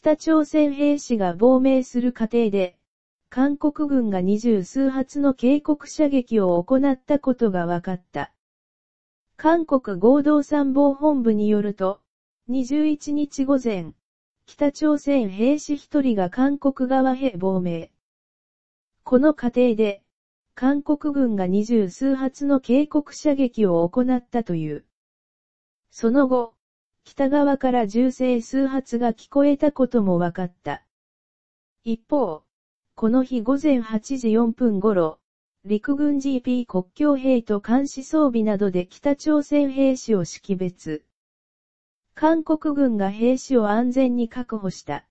北朝鮮兵士が亡命する過程で、韓国軍が二十数発の警告射撃を行ったことが分かった。韓国合同参謀本部によると、21日午前、北朝鮮兵士1人が韓国側へ亡命。この過程で、韓国軍が二十数発の警告射撃を行ったという。その後、北側から銃声数発が聞こえたことも分かった。一方、この日午前8時4分頃、陸軍 GP 国境兵と監視装備などで北朝鮮兵士を識別。韓国軍が兵士を安全に確保した。